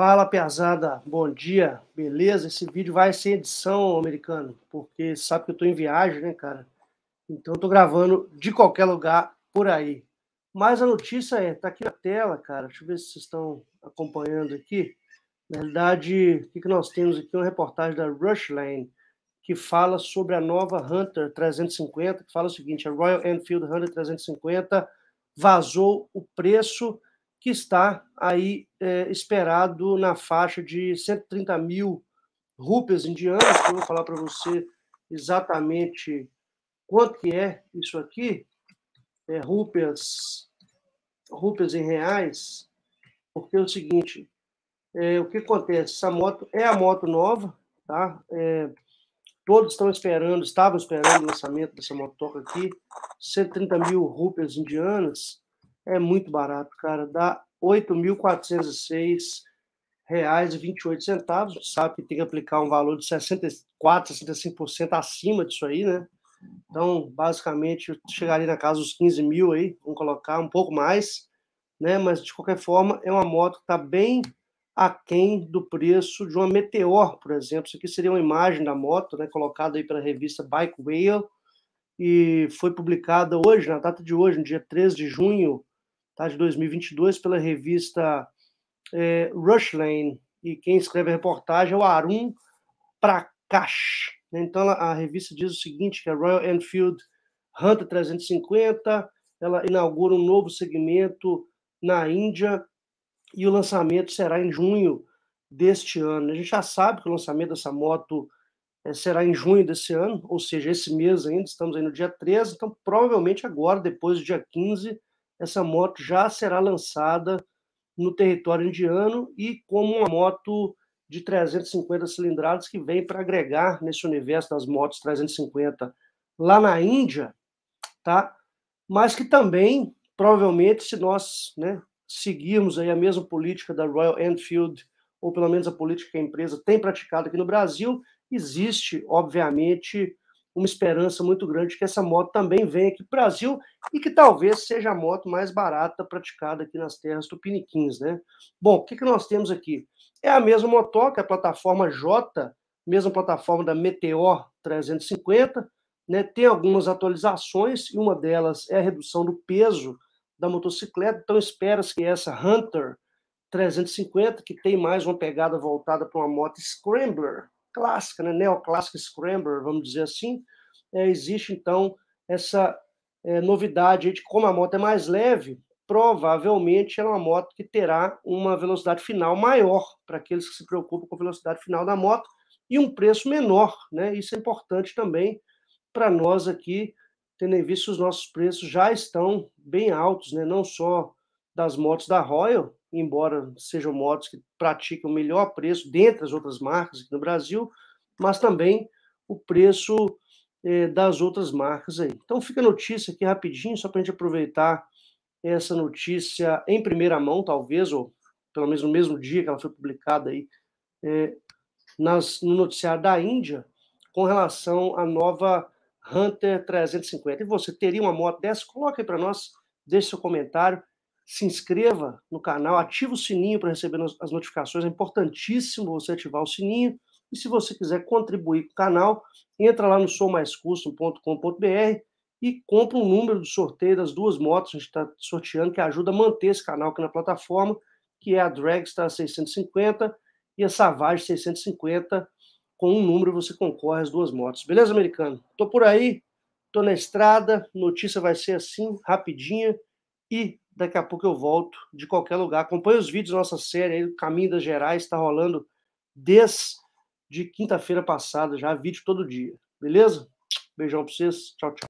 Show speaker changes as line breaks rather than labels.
Fala, pesada, Bom dia. Beleza? Esse vídeo vai ser edição americano, porque sabe que eu estou em viagem, né, cara? Então eu tô gravando de qualquer lugar por aí. Mas a notícia é, tá aqui na tela, cara. Deixa eu ver se vocês estão acompanhando aqui. Na verdade, o que, que nós temos aqui? Uma reportagem da Rushlane, que fala sobre a nova Hunter 350, que fala o seguinte, a Royal Enfield Hunter 350 vazou o preço que está aí é, esperado na faixa de 130 mil rupias indianas, eu vou falar para você exatamente quanto que é isso aqui, é, rupias, rupias em reais, porque é o seguinte, é, o que acontece, essa moto é a moto nova, tá? É, todos estão esperando, estavam esperando o lançamento dessa motoca aqui, 130 mil rupias indianas, é muito barato, cara. Dá R$ 8.406,28. Sabe que tem que aplicar um valor de 64%, 65% acima disso aí, né? Então, basicamente, eu chegaria na casa dos 15 mil aí, vamos colocar um pouco mais, né? Mas, de qualquer forma, é uma moto que está bem aquém do preço de uma Meteor, por exemplo. Isso aqui seria uma imagem da moto, né? Colocada aí pela revista Bike Whale e foi publicada hoje, na data de hoje, no dia 13 de junho tá, de 2022, pela revista é, Rushlane. E quem escreve a reportagem é o Arun Prakash. Né? Então, a revista diz o seguinte, que a é Royal Enfield Hunter 350, ela inaugura um novo segmento na Índia e o lançamento será em junho deste ano. A gente já sabe que o lançamento dessa moto é, será em junho desse ano, ou seja, esse mês ainda, estamos aí no dia 13, então provavelmente agora, depois do dia 15, essa moto já será lançada no território indiano e como uma moto de 350 cilindradas que vem para agregar nesse universo das motos 350 lá na Índia, tá? Mas que também, provavelmente, se nós né, seguirmos aí a mesma política da Royal Enfield, ou pelo menos a política que a empresa tem praticado aqui no Brasil, existe, obviamente, uma esperança muito grande que essa moto também venha aqui para o Brasil e que talvez seja a moto mais barata praticada aqui nas terras tupiniquins, né? Bom, o que, que nós temos aqui? É a mesma motoca, é a plataforma J, mesma plataforma da Meteor 350, né? Tem algumas atualizações e uma delas é a redução do peso da motocicleta, então espera-se que essa Hunter 350, que tem mais uma pegada voltada para uma moto Scrambler, clássica, né, neoclássica scrambler, vamos dizer assim, é, existe então essa é, novidade de como a moto é mais leve, provavelmente ela é uma moto que terá uma velocidade final maior para aqueles que se preocupam com a velocidade final da moto e um preço menor, né? Isso é importante também para nós aqui, tendo em vista os nossos preços já estão bem altos, né? Não só das motos da Royal, embora sejam motos que praticam o melhor preço dentre as outras marcas aqui no Brasil, mas também o preço eh, das outras marcas aí. Então fica a notícia aqui rapidinho, só para a gente aproveitar essa notícia em primeira mão, talvez, ou pelo menos no mesmo dia que ela foi publicada aí eh, nas, no noticiário da Índia, com relação à nova Hunter 350. E você teria uma moto dessa? Coloca aí para nós, deixe seu comentário se inscreva no canal, ative o sininho para receber as notificações. É importantíssimo você ativar o sininho. E se você quiser contribuir com o canal, entra lá no soumaiscusto.com.br e compra um número do sorteio das duas motos que a gente está sorteando, que ajuda a manter esse canal aqui na plataforma, que é a Dragstar 650 e a Savage 650. Com um número você concorre às duas motos. Beleza, americano? Tô por aí, tô na estrada, notícia vai ser assim, rapidinha e Daqui a pouco eu volto de qualquer lugar. Acompanhe os vídeos da nossa série aí, Caminho das Gerais, está rolando desde quinta-feira passada, já vídeo todo dia. Beleza? Beijão para vocês. Tchau, tchau.